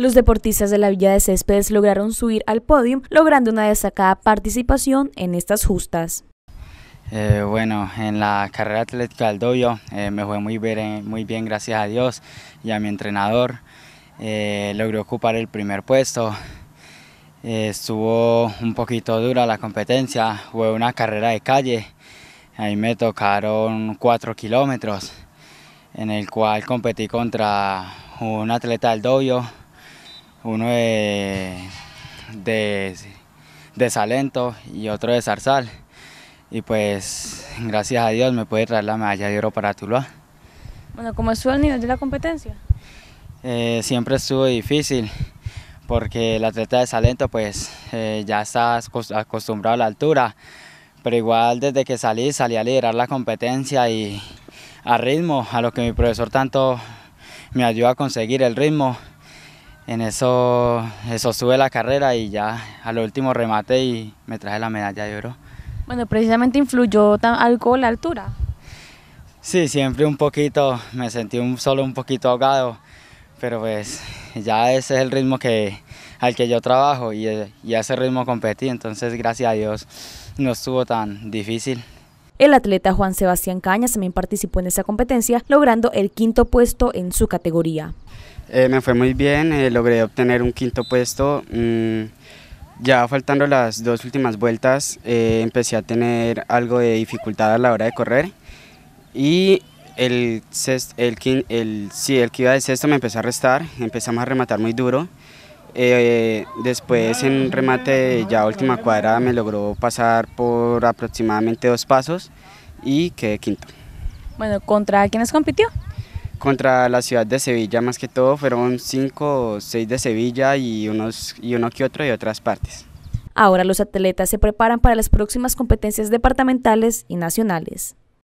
Los deportistas de la Villa de Céspedes lograron subir al podio, logrando una destacada participación en estas justas. Eh, bueno, en la carrera atlética del doyo eh, me fue muy bien, muy bien gracias a Dios y a mi entrenador. Eh, logré ocupar el primer puesto. estuvo un poquito dura la competencia, fue una carrera de calle. Ahí me tocaron 4 kilómetros, en el cual competí contra un atleta del doyo uno de, de, Salento y otro de Zarzal. Y pues gracias a Dios me puede traer la medalla de oro para Tuluá. Bueno, ¿cómo estuvo el nivel de la competencia? Eh, siempre estuvo difícil porque el atleta de Salento pues eh, ya está acostumbrado a la altura, pero igual desde que salí, salí a liderar la competencia y a ritmo, a lo que mi profesor tanto me ayudó a conseguir el ritmo en eso, eso sube la carrera y ya al último remate y me traje la medalla de oro. Bueno, precisamente influyó algo la altura. Sí, siempre un poquito, me sentí solo un poquito ahogado, pero pues ya ese es el ritmo que, al que yo trabajo y, eh, y a ese ritmo competí, entonces gracias a Dios no estuvo tan difícil. El atleta Juan Sebastián Cañas también participó en esa competencia, logrando el quinto puesto en su categoría. Eh, me fue muy bien, eh, logré obtener un quinto puesto. Mm, ya faltando las dos últimas vueltas, eh, empecé a tener algo de dificultad a la hora de correr. Y el, el, el, sí, el que iba de sexto me empezó a restar, empezamos a rematar muy duro. después en remate ya última cuadra me logró pasar por aproximadamente dos pasos y quedé quinto. Bueno, ¿contra quiénes compitió? contra la ciudad de Sevilla, más que todo fueron cinco o seis de Sevilla y, unos, y uno que otro de otras partes. Ahora los atletas se preparan para las próximas competencias departamentales y nacionales.